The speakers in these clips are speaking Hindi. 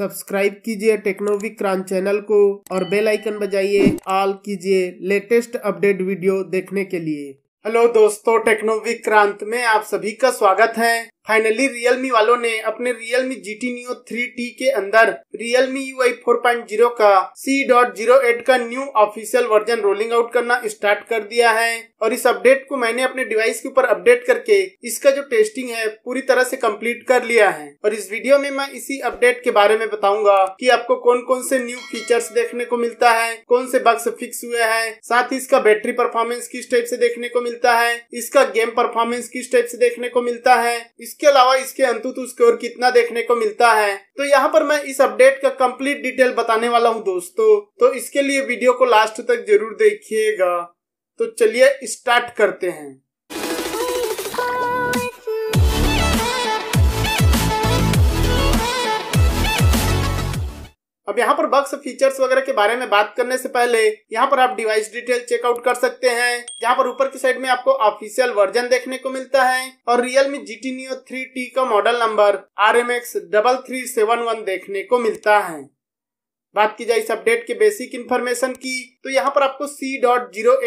सब्सक्राइब कीजिए टेक्नोविक क्रांच चैनल को और बेल आइकन बजाइए ऑल कीजिए लेटेस्ट अपडेट वीडियो देखने के लिए हेलो दोस्तों टेक्नोविक क्रांत में आप सभी का स्वागत है फाइनली रियलमी वालों ने अपने Realme G T neo three T के अंदर Realme U I four point zero का सी डॉट जीरो एट का new official version rolling out करना स्टार्ट कर दिया है और इस अपडेट को मैंने अपने डिवाइस के ऊपर अपडेट करके इसका जो टेस्टिंग है पूरी तरह से कंप्लीट कर लिया है और इस वीडियो में मैं इसी अपडेट के बारे में बताऊंगा कि आपको कौन कौन से न्यू फीचर्स देखने को मिलता है कौन से बग्स फिक्स हुए हैं साथ ही इसका बैटरी परफॉर्मेंस किस टाइप से देखने को मिलता है इसका गेम परफॉर्मेंस किस टाइप से देखने को मिलता है इस इसके अलावा इसके अंतुतु तो स्कोर कितना देखने को मिलता है तो यहाँ पर मैं इस अपडेट का कंप्लीट डिटेल बताने वाला हूँ दोस्तों तो इसके लिए वीडियो को लास्ट तक जरूर देखिएगा तो चलिए स्टार्ट करते हैं अब यहाँ पर बक्स फीचर्स वगैरह के बारे में बात करने से पहले यहाँ पर आप डिवाइस डिटेल चेकआउट कर सकते हैं जहाँ पर ऊपर की साइड में आपको ऑफिशियल वर्जन देखने को मिलता है और Realme G T neo three T का model number R M X double three seven one देखने को मिलता है बात की जाए इस अपडेट के बेसिक इन्फॉर्मेशन की तो यहाँ पर आपको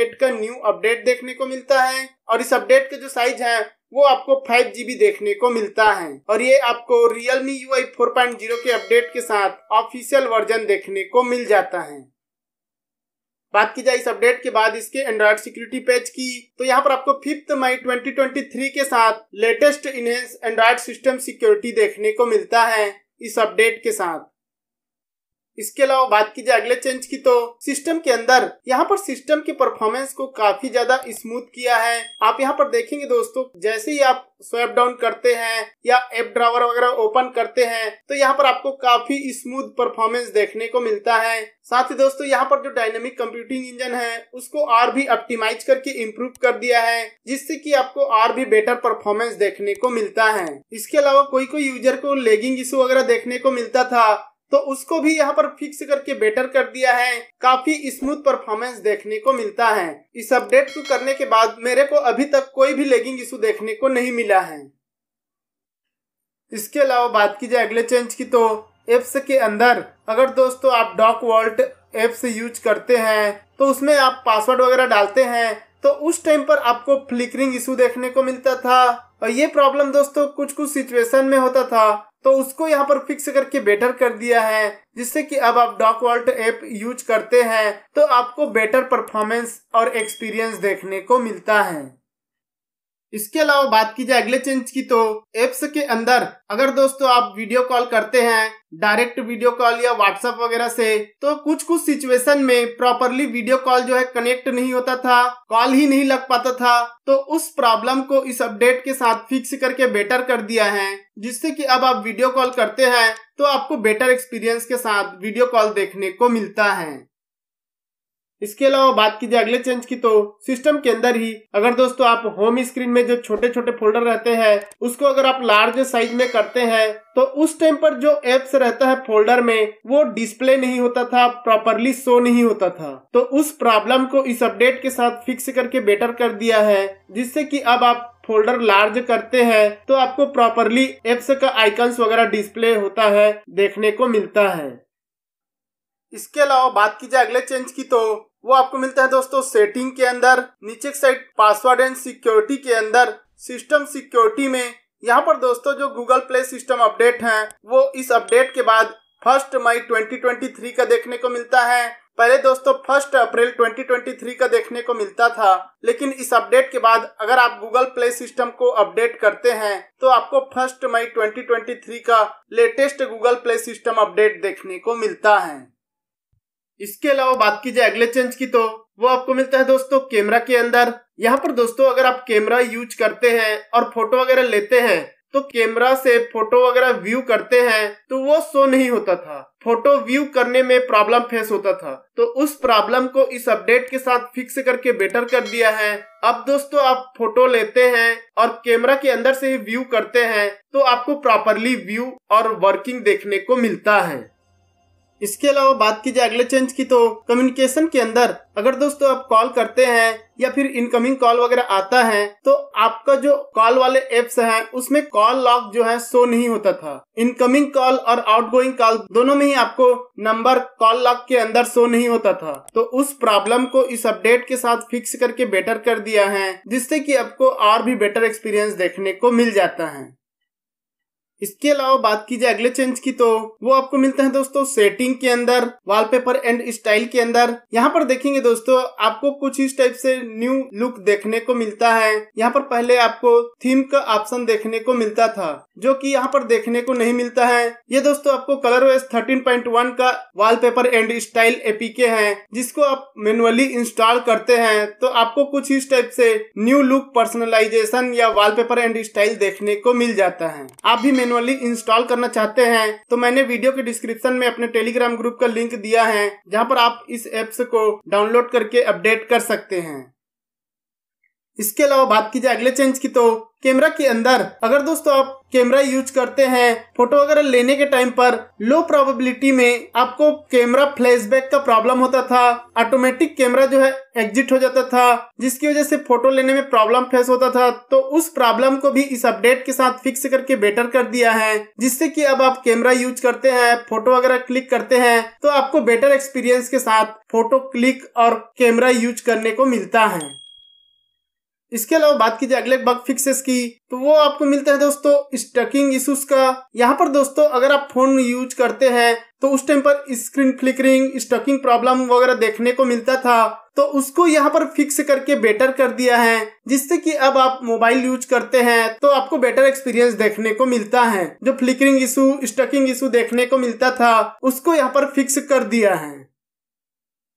एट का न्यू अपडेट देखने को मिलता है और इस अपडेट का जो साइज है वो आपको फाइव जीबी देखने को मिलता है और ये आपको फोर पॉइंट जीरो के अपडेट के साथ ऑफिशियल वर्जन देखने को मिल जाता है बात की जाए इस अपडेट के बाद इसके एंड्रॉयड सिक्योरिटी पेज की तो यहाँ पर आपको फिफ्थ मई 2023 के साथ लेटेस्ट इन्हें एंड्रॉयड सिस्टम सिक्योरिटी देखने को मिलता है इस अपडेट के साथ इसके अलावा बात की जाए अगले चेंज की तो सिस्टम के अंदर यहाँ पर सिस्टम के परफॉर्मेंस को काफी ज्यादा स्मूथ किया है आप यहाँ पर देखेंगे दोस्तों जैसे ही आप स्वैप डाउन करते हैं या एप ड्रावर वगैरह ओपन करते हैं तो यहाँ पर आपको काफी स्मूथ परफॉर्मेंस देखने को मिलता है साथ ही दोस्तों यहाँ पर जो डायनेमिक कंप्यूटिंग इंजन है उसको और भी ऑप्टिमाइज करके इम्प्रूव कर दिया है जिससे कि आपको और भी बेटर परफॉर्मेंस देखने को मिलता है इसके अलावा कोई कोई यूजर को लेगिंग इशू वगैरह देखने को मिलता था तो उसको भी यहाँ पर फिक्स करके बेटर कर दिया है काफी स्मूथ परफॉर्मेंस देखने को मिलता है इस अपडेट को करने के बाद मेरे को अभी तक कोई भी लेगिंग इशू देखने को नहीं मिला है इसके अलावा बात की जाए अगले चेंज की तो एप्स के अंदर अगर दोस्तों आप डॉक वॉल्ट एप्स यूज करते हैं तो उसमें आप पासवर्ड वगैरह डालते हैं तो उस टाइम पर आपको फ्लिकरिंग इशू देखने को मिलता था और ये प्रॉब्लम दोस्तों कुछ कुछ सिचुएशन में होता था तो उसको यहाँ पर फिक्स करके बेटर कर दिया है जिससे कि अब आप डॉक वॉल्ट एप यूज करते हैं तो आपको बेटर परफॉर्मेंस और एक्सपीरियंस देखने को मिलता है इसके अलावा बात की जाए अगले चेंज की तो एप्स के अंदर अगर दोस्तों आप वीडियो कॉल करते हैं डायरेक्ट वीडियो कॉल या व्हाट्सएप वगैरह से तो कुछ कुछ सिचुएशन में प्रॉपरली वीडियो कॉल जो है कनेक्ट नहीं होता था कॉल ही नहीं लग पाता था तो उस प्रॉब्लम को इस अपडेट के साथ फिक्स करके बेटर कर दिया है जिससे कि अब आप वीडियो कॉल करते हैं तो आपको बेटर एक्सपीरियंस के साथ वीडियो कॉल देखने को मिलता है इसके अलावा बात कीजिए अगले चेंज की तो सिस्टम के अंदर ही अगर दोस्तों आप होम स्क्रीन में जो छोटे छोटे फोल्डर रहते हैं उसको अगर आप लार्ज साइज में करते हैं तो उस टाइम पर जो एप्स रहता है फोल्डर में वो डिस्प्ले नहीं होता था प्रॉपरली शो नहीं होता था तो उस प्रॉब्लम को इस अपडेट के साथ फिक्स करके बेटर कर दिया है जिससे कि अब आप फोल्डर लार्ज करते हैं तो आपको प्रॉपरली एप्स का आइकन्स वगैरह डिस्प्ले होता है देखने को मिलता है इसके अलावा बात की जाए अगले चेंज की तो वो आपको मिलता है दोस्तों सेटिंग के अंदर नीचे साइड पासवर्ड एंड सिक्योरिटी के अंदर सिस्टम सिक्योरिटी में यहाँ पर दोस्तों जो गूगल प्ले सिस्टम अपडेट है वो इस अपडेट के बाद फर्स्ट मई 2023 का देखने को मिलता है पहले दोस्तों फर्स्ट अप्रैल 2023 का देखने को मिलता था लेकिन इस अपडेट के बाद अगर आप गूगल प्ले सिस्टम को अपडेट करते हैं तो आपको फर्स्ट मई 2023 का latest Google play system update देखने को मिलता है इसके अलावा बात की जाए अगले चेंज की तो वो आपको मिलता है दोस्तों कैमरा के अंदर यहाँ पर दोस्तों अगर आप कैमरा यूज करते हैं और फोटो वगैरह लेते हैं तो कैमरा से फोटो वगैरह व्यू करते हैं तो वो शो नहीं होता था फोटो व्यू करने में प्रॉब्लम फेस होता था तो उस प्रॉब्लम को इस अपडेट के साथ फिक्स करके बेटर कर दिया है अब दोस्तों आप फोटो लेते हैं और कैमरा के अंदर से ही व्यू करते हैं तो आपको प्रॉपरली व्यू और वर्किंग देखने को मिलता है इसके अलावा बात की जाए अगले चेंज की तो कम्युनिकेशन के अंदर अगर दोस्तों आप कॉल करते हैं या फिर इनकमिंग कॉल वगैरह आता है तो आपका जो कॉल वाले एप्स हैं उसमें कॉल लॉक जो है शो नहीं होता था इनकमिंग कॉल और आउटगोइंग कॉल दोनों में ही आपको नंबर कॉल लॉक के अंदर शो नहीं होता था तो उस प्रॉब्लम को इस अपडेट के साथ फिक्स करके बेटर कर दिया है जिससे की आपको और भी बेटर एक्सपीरियंस देखने को मिल जाता है इसके अलावा बात की जाए अगले चेंज की तो वो आपको मिलते हैं दोस्तों सेटिंग के अंदर वॉलपेपर एंड स्टाइल के अंदर यहाँ पर देखेंगे दोस्तों आपको कुछ इस टाइप से न्यू लुक देखने को मिलता है यहाँ पर पहले आपको थीम का ऑप्शन देखने को मिलता था जो कि यहाँ पर देखने को नहीं मिलता है ये दोस्तों आपको कलर वेस थर्टीन का वॉलपेपर एंड स्टाइल एपीके है जिसको आप मेनुअली इंस्टॉल करते हैं तो आपको कुछ इस टाइप से न्यू लुक पर्सनलाइजेशन या वॉलपेपर एंड स्टाइल देखने को मिल जाता है आप भी मेनु मैनुअली इंस्टॉल करना चाहते हैं तो मैंने वीडियो के डिस्क्रिप्शन में अपने टेलीग्राम ग्रुप का लिंक दिया है जहाँ पर आप इस एप्स को डाउनलोड करके अपडेट कर सकते हैं इसके अलावा बात की जाए अगले चेंज की तो कैमरा के अंदर अगर दोस्तों आप कैमरा यूज करते हैं फोटो वगैरह लेने के टाइम पर लो प्रोबेबिलिटी में आपको कैमरा फ्लैशबैक का प्रॉब्लम होता था ऑटोमेटिक कैमरा जो है एग्जिट हो जाता था जिसकी वजह से फोटो लेने में प्रॉब्लम फेस होता था तो उस प्रॉब्लम को भी इस अपडेट के साथ फिक्स करके बेटर कर दिया है जिससे कि अब आप कैमरा यूज करते हैं फोटो वगैरह क्लिक करते हैं तो आपको बेटर एक्सपीरियंस के साथ फोटो क्लिक और कैमरा यूज करने को मिलता है इसके अलावा बात कीजिए अगले बग फिक्सेस की तो वो आपको मिलता है दोस्तों स्टकिंग इशूज का यहाँ पर दोस्तों अगर आप फोन यूज करते हैं तो उस टाइम पर स्क्रीन फ्लिकरिंग स्टकिंग प्रॉब्लम वगैरह देखने को मिलता था तो उसको यहाँ पर फिक्स करके बेटर कर दिया है जिससे कि अब आप मोबाइल यूज करते हैं तो आपको बेटर एक्सपीरियंस देखने को मिलता है जो फ्लिकरिंग इशू स्टकिंग इशू देखने को मिलता था उसको यहाँ पर फिक्स कर दिया है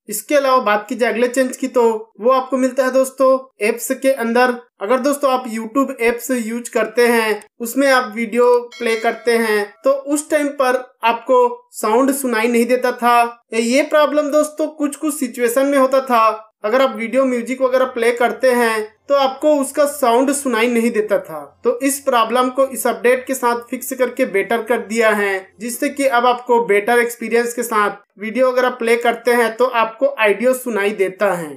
इसके अलावा बात की जाए अगले चेंज की तो वो आपको मिलता है दोस्तों एप्स के अंदर अगर दोस्तों आप यूट्यूब एप्स यूज करते हैं उसमें आप वीडियो प्ले करते हैं तो उस टाइम पर आपको साउंड सुनाई नहीं देता था ये प्रॉब्लम दोस्तों कुछ कुछ सिचुएशन में होता था अगर आप वीडियो म्यूजिक वगैरह प्ले करते हैं तो आपको उसका साउंड सुनाई नहीं देता था तो इस प्रॉब्लम को इस अपडेट के साथ फिक्स करके बेटर कर दिया है जिससे कि अब आपको बेटर एक्सपीरियंस के साथ वीडियो वगैरह प्ले करते हैं तो आपको आइडियो सुनाई देता है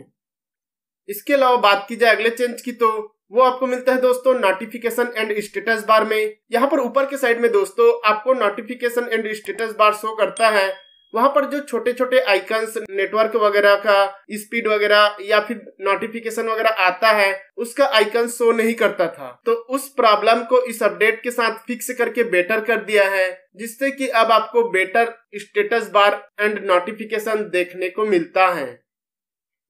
इसके अलावा बात की जाए अगले चेंज की तो वो आपको मिलता है दोस्तों नोटिफिकेशन एंड स्टेटस बार में यहाँ पर ऊपर के साइड में दोस्तों आपको notification and status bar show करता है वहां पर जो छोटे छोटे आइकन्स नेटवर्क वगैरह का स्पीड वगैरह या फिर नोटिफिकेशन वगैरह आता है उसका आइकन शो नहीं करता था तो उस प्रॉब्लम को इस अपडेट के साथ फिक्स करके बेटर कर दिया है जिससे कि अब आपको better status bar and notification देखने को मिलता है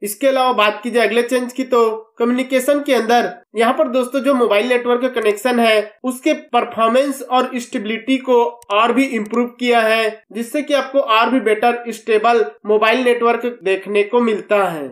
इसके अलावा बात की जाए अगले चेंज की तो कम्युनिकेशन के अंदर यहाँ पर दोस्तों जो मोबाइल नेटवर्क का कनेक्शन है उसके परफॉर्मेंस और स्टेबिलिटी को और भी इम्प्रूव किया है जिससे कि आपको और भी बेटर स्टेबल मोबाइल नेटवर्क देखने को मिलता है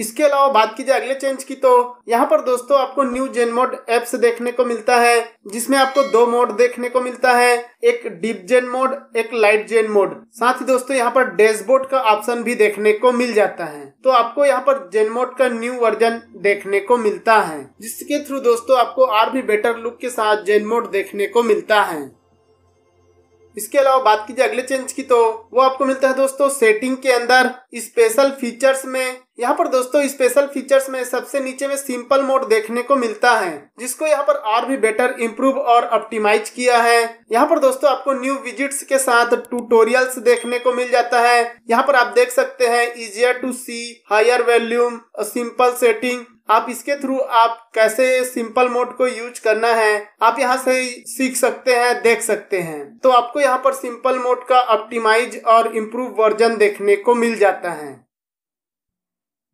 इसके अलावा बात की जाए अगले चेंज की तो यहाँ पर दोस्तों आपको न्यू जेन मोड एप्स देखने को मिलता है जिसमें आपको दो मोड देखने को मिलता है एक डीप जेन मोड एक लाइट जेन मोड साथ ही दोस्तों यहाँ पर डैशबोर्ड का ऑप्शन भी देखने को मिल जाता है तो आपको यहाँ पर जेन मोड का न्यू वर्जन देखने को मिलता है जिसके थ्रू दोस्तों आपको और भी बेटर लुक के साथ जेन मोड देखने को मिलता है इसके अलावा बात की जाए अगले चेंज की तो वो आपको मिलता है दोस्तों सेटिंग के अंदर स्पेशल फीचर्स में यहाँ पर दोस्तों स्पेशल फीचर्स में सबसे नीचे में सिंपल मोड देखने को मिलता है जिसको यहाँ पर और भी बेटर इम्प्रूव और ऑप्टिमाइज किया है यहाँ पर दोस्तों आपको न्यू विजिट्स के साथ ट्यूटोरियल्स देखने को मिल जाता है यहाँ पर आप देख सकते हैं easier to see higher volume simple setting आप इसके थ्रू आप कैसे सिंपल मोड को यूज करना है आप यहाँ से सीख सकते हैं देख सकते हैं तो आपको यहाँ पर सिंपल मोड का ऑप्टिमाइज और इम्प्रूव वर्जन देखने को मिल जाता है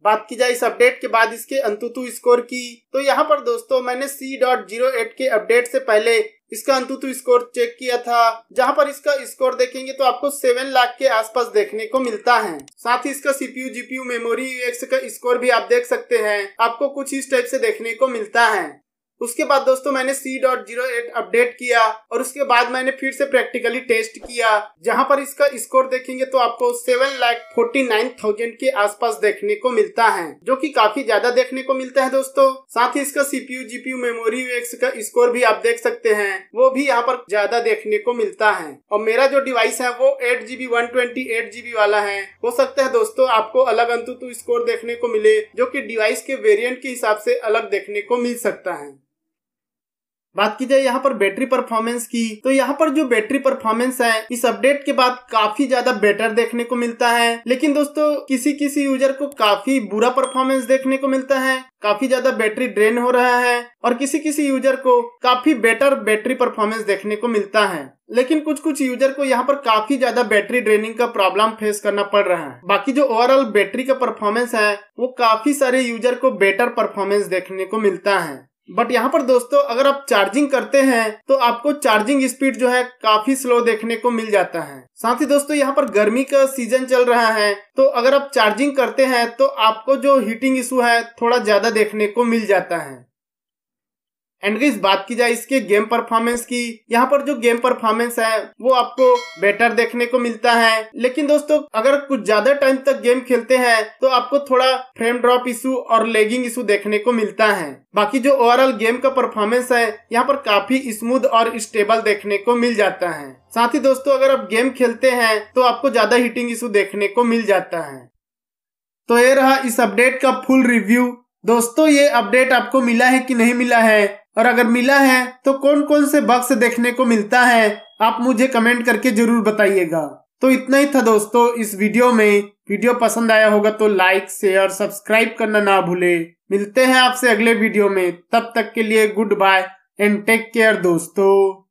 बात की जाए इस अपडेट के बाद इसके अंतुतु स्कोर की तो यहाँ पर दोस्तों मैंने सी डॉट जीरो एट के अपडेट से पहले इसका अंतुतु स्कोर चेक किया था जहाँ पर इसका स्कोर देखेंगे तो आपको सेवन लाख के आसपास देखने को मिलता है साथ ही इसका सीपीयू जीपीयू मेमोरी का स्कोर भी आप देख सकते हैं आपको कुछ इस टाइप से देखने को मिलता है उसके बाद दोस्तों मैंने C dot zero eight update किया और उसके बाद मैंने फिर से प्रैक्टिकली टेस्ट किया जहां पर इसका स्कोर देखेंगे तो आपको seven lakh forty nine thousand के आसपास देखने को मिलता है जो कि काफी ज्यादा देखने को मिलता है दोस्तों साथ ही इसका सीपीयू जीपीयू मेमोरी एक्स का स्कोर भी आप देख सकते हैं वो भी यहाँ पर ज्यादा देखने को मिलता है और मेरा जो डिवाइस है वो eight GB one twenty eight GB वाला है हो सकता है दोस्तों आपको अलग अंतु स्कोर देखने को मिले जो की डिवाइस के वेरियंट के हिसाब से अलग देखने को मिल सकता है बात की जाए यहाँ पर बैटरी परफॉर्मेंस की तो यहाँ पर जो बैटरी परफॉर्मेंस है इस अपडेट के बाद काफी ज्यादा बेटर देखने को मिलता है लेकिन दोस्तों किसी किसी यूजर को काफी बुरा परफॉर्मेंस देखने को मिलता है काफी ज्यादा बैटरी ड्रेन हो रहा है और किसी किसी यूजर को काफी बेटर बैटरी परफॉर्मेंस देखने को मिलता है लेकिन कुछ कुछ यूजर को यहाँ पर काफी ज्यादा बैटरी ड्रेनिंग का प्रॉब्लम फेस करना पड़ रहा है बाकी जो ओवरऑल बैटरी का परफॉर्मेंस है वो काफी सारे यूजर को बेटर परफॉर्मेंस देखने को मिलता है बट यहाँ पर दोस्तों अगर आप चार्जिंग करते हैं तो आपको चार्जिंग स्पीड जो है काफी स्लो देखने को मिल जाता है साथ ही दोस्तों यहाँ पर गर्मी का सीजन चल रहा है तो अगर आप चार्जिंग करते हैं तो आपको जो हीटिंग इशू है थोड़ा ज्यादा देखने को मिल जाता है एंड गाइस बात की जाए इसके गेम परफॉर्मेंस की यहाँ पर जो गेम परफॉर्मेंस है वो आपको बेटर देखने को मिलता है लेकिन दोस्तों अगर कुछ ज्यादा टाइम तक गेम खेलते हैं तो आपको थोड़ा फ्रेम ड्रॉप इशू और लेगिंग इशू देखने को मिलता है बाकी जो ओवरऑल गेम का परफॉर्मेंस है यहाँ पर काफी स्मूथ और स्टेबल देखने को मिल जाता है साथ ही दोस्तों अगर आप गेम खेलते हैं तो आपको ज्यादा हीटिंग इशू देखने को मिल जाता है तो ये रहा इस अपडेट का फुल रिव्यू दोस्तों ये अपडेट आपको मिला है कि नहीं मिला है और अगर मिला है तो कौन कौन से बक्स देखने को मिलता है आप मुझे कमेंट करके जरूर बताइएगा तो इतना ही था दोस्तों इस वीडियो में वीडियो पसंद आया होगा तो लाइक शेयर सब्सक्राइब करना ना भूले मिलते हैं आपसे अगले वीडियो में तब तक के लिए good bye and take care दोस्तों